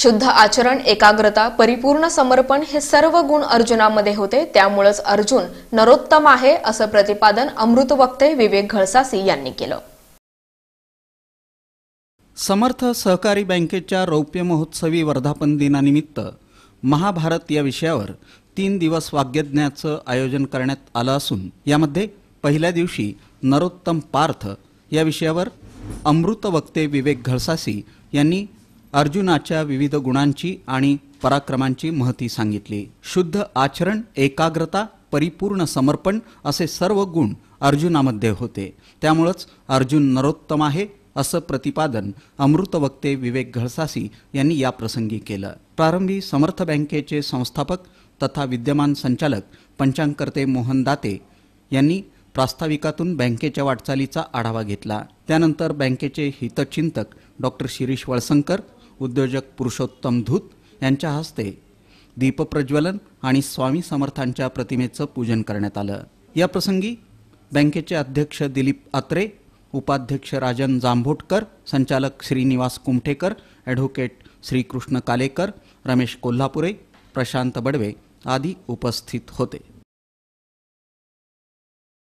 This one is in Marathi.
शुद्ध आचरण एकाग्रता परिपूर्ण समर्पण हे सर्व गुण अर्जुनामध्ये होते त्यामुळेच अर्जुन नरोत्तम आहे असं प्रतिपादन अमृत वक्ते विवेक घळसासी यांनी केलं समर्थ सहकारी बँकेच्या रौप्य महोत्सवी वर्धापन दिनानिमित्त महाभारत या विषयावर तीन दिवस वाग्यज्ञाचं आयोजन करण्यात आलं असून यामध्ये पहिल्या दिवशी नरोत्तम पार्थ या विषयावर अमृत वक्ते विवेक घळसासी यांनी अर्जुनाच्या विविध गुणांची आणि पराक्रमांची महती सांगितली शुद्ध आचरण एकाग्रता परिपूर्ण समर्पण असे सर्व गुण अर्जुनामध्ये होते त्यामुळंच अर्जुन नरोत्तम आहे असं प्रतिपादन अमृतवक्ते विवेक घळसासी यांनी याप्रसंगी केलं प्रारंभी समर्थ बँकेचे संस्थापक तथा विद्यमान संचालक पंचांगकर्ते मोहन दाते यांनी प्रास्ताविकातून बँकेच्या वाटचालीचा आढावा घेतला त्यानंतर बँकेचे हितचिंतक डॉक्टर शिरीष वळसंकर उद्योजक पुरुषोत्तम धूत यांच्या हस्ते दीपप्रज्वलन आणि स्वामी समर्थांच्या प्रतिमेचं पूजन करण्यात आलं या प्रसंगी बँकेचे अध्यक्ष दिलीप आत्रे उपाध्यक्ष राजन जांभोटकर संचालक श्रीनिवास कुमठेकर ॲडव्होकेट श्रीकृष्ण कालेकर रमेश कोल्हापुरे प्रशांत बडवे आदी उपस्थित होते